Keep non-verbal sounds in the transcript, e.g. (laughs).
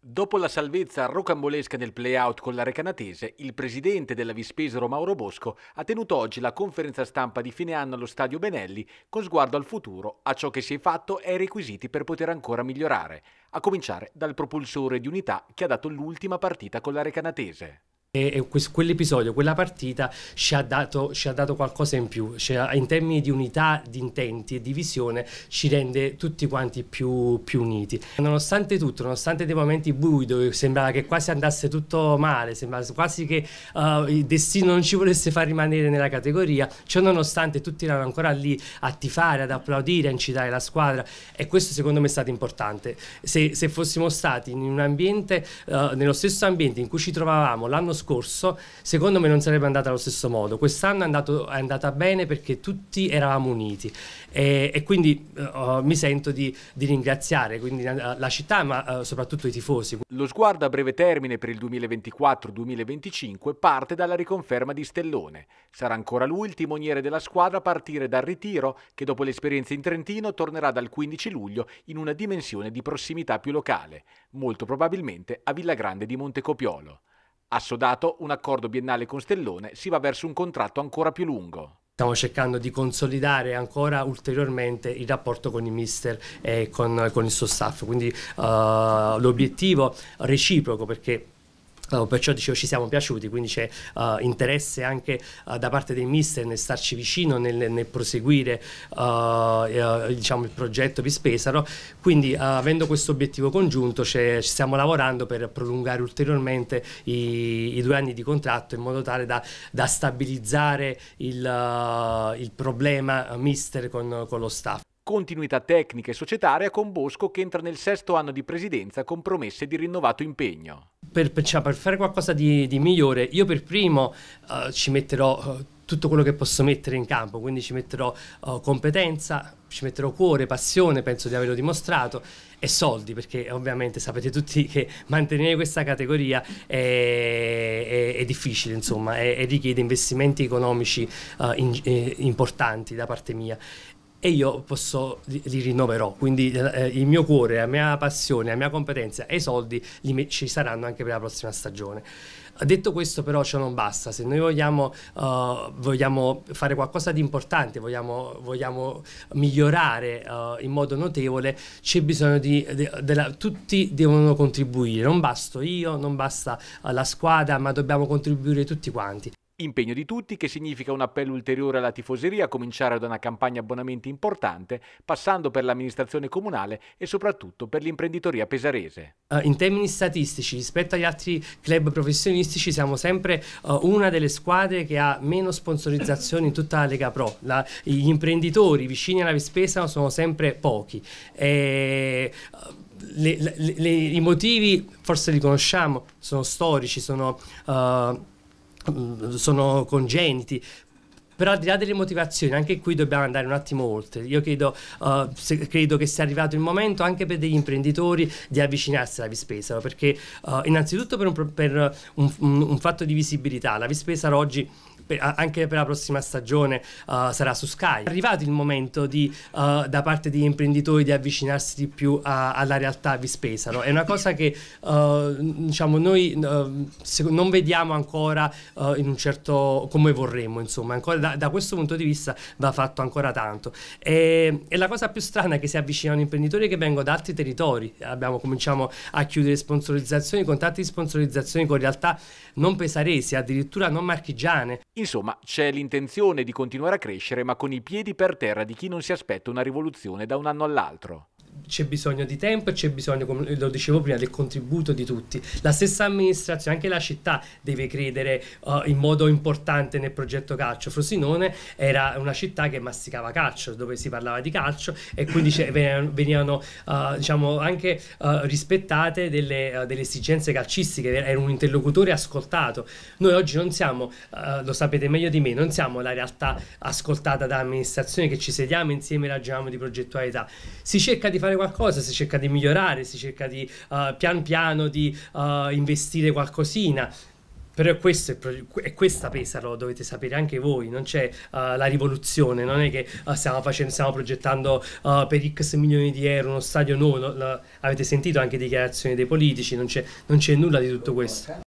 Dopo la salvezza rocambolesca nel play-out con la Recanatese, il presidente della Vispesero Mauro Bosco ha tenuto oggi la conferenza stampa di fine anno allo Stadio Benelli con sguardo al futuro, a ciò che si è fatto e ai requisiti per poter ancora migliorare, a cominciare dal propulsore di unità che ha dato l'ultima partita con la Recanatese e, e que- quell'episodio, quella partita ci ha, dato, ci ha dato qualcosa in più, cioè, in termini di unità di intenti e di visione ci rende tutti quanti più, più uniti. Nonostante tutto, nonostante dei momenti bui dove sembrava che quasi andasse tutto male, sembrava quasi che uh, il destino non ci volesse far rimanere nella categoria, cioè nonostante tutti erano ancora lì a tifare, ad applaudire, a incitare la squadra e questo secondo me è stato importante. Se, se fossimo stati in un ambiente, uh, nello stesso ambiente in cui ci trovavamo l'anno scorso, scorso, secondo me non sarebbe andata allo stesso modo. Quest'anno è, andato, è andata bene perché tutti eravamo uniti e, e quindi uh, mi sento di, di ringraziare quindi, uh, la città ma uh, soprattutto i tifosi. Lo sguardo a breve termine per il 2024-2025 parte dalla riconferma di Stellone. Sarà ancora lui il timoniere della squadra a partire dal ritiro che dopo l'esperienza in Trentino tornerà dal 15 luglio in una dimensione di prossimità più locale, molto probabilmente a Villa Grande di Montecopiolo. Assodato un accordo biennale con Stellone, si va verso un contratto ancora più lungo. Stiamo cercando di consolidare ancora ulteriormente il rapporto con il mister e con, con il suo staff, quindi uh, l'obiettivo reciproco perché Uh, perciò dicevo ci siamo piaciuti, quindi c'è uh, interesse anche uh, da parte dei mister nel starci vicino, nel, nel proseguire uh, uh, diciamo, il progetto Pispesaro Pesaro, quindi uh, avendo questo obiettivo congiunto ci stiamo lavorando per prolungare ulteriormente i, i, due anni di contratto in modo tale da, da stabilizzare il, il problema mister con, con lo staff continuità tecnica e societaria con Bosco che entra nel sesto anno di presidenza con promesse di rinnovato impegno. Per, cioè, per fare qualcosa di, di, migliore, io per primo uh, ci metterò... Uh, tutto quello che posso mettere in campo, quindi ci metterò uh, competenza, ci metterò cuore, passione, penso di averlo dimostrato, e soldi, perché ovviamente sapete tutti che (laughs) mantenere questa categoria è, è, è difficile, insomma, e richiede investimenti economici uh, in, eh, importanti da parte mia e io posso, li, li rinnoverò. Quindi eh, eh, il mio cuore, la mia passione, la mia competenza e i soldi li, ci saranno anche per la prossima stagione. Detto questo però ciò non basta, se noi vogliamo, uh, vogliamo fare qualcosa di importante, vogliamo, vogliamo migliorare uh, in modo notevole, c'è bisogno di... De, della, tutti devono contribuire, non basta io, non basta uh, la squadra, ma dobbiamo contribuire tutti quanti. Impegno di tutti che significa un appello ulteriore alla tifoseria a cominciare da una campagna abbonamenti importante, passando per l'amministrazione comunale e soprattutto per l'imprenditoria pesarese. Eh, in termini statistici, rispetto agli altri club professionistici, siamo sempre eh, una delle squadre che ha meno sponsorizzazioni in tutta la Lega Pro. La, gli imprenditori vicini alla spesa sono sempre pochi. E, eh, le, le, le, I motivi forse li conosciamo, sono storici, sono... Uh, Mm, sono congeniti, però al di là delle motivazioni anche qui dobbiamo andare un attimo oltre io credo, uh, se, credo, che sia arrivato il momento anche per degli imprenditori di avvicinarsi alla Vispesaro perché uh, innanzitutto per, un, per un, un, un, fatto di visibilità la Vispesaro oggi per, anche per la prossima stagione uh, sarà su Sky. È arrivato il momento di, uh, da parte degli imprenditori di avvicinarsi di più a, alla realtà vi spesano. È una cosa che uh, diciamo, noi uh, non vediamo ancora uh, in un certo come vorremmo, insomma, ancora da, da, questo punto di vista va fatto ancora tanto. E, e la cosa più strana è che si avvicinano imprenditori che vengono da altri territori. Abbiamo, cominciamo a chiudere sponsorizzazioni, contatti di sponsorizzazioni con realtà non pesaresi, addirittura non marchigiane. Insomma, c'è l'intenzione di continuare a crescere ma con i piedi per terra di chi non si aspetta una rivoluzione da un anno all'altro c'è bisogno di tempo e c'è bisogno, come lo dicevo prima, del contributo di tutti. La stessa amministrazione, anche la città deve credere uh, in modo importante nel progetto calcio. Frosinone era una città che masticava calcio, dove si parlava di calcio e quindi venivano uh, diciamo anche uh, rispettate delle, delle, esigenze calcistiche, era un interlocutore ascoltato. Noi oggi non siamo, lo sapete meglio di me, non siamo la realtà ascoltata da amministrazione che ci sediamo insieme e ragioniamo di progettualità. Si cerca di fare qualcosa, si cerca di migliorare, si cerca di uh, pian piano di uh, investire qualcosina. Però questo è, è, questa Pesaro, dovete sapere anche voi, non c'è uh, la rivoluzione, non è che uh, stiamo, facendo, stiamo progettando uh, per X milioni di euro uno stadio nuovo, no, no, avete sentito anche dichiarazioni dei politici, non c'è nulla di tutto questo.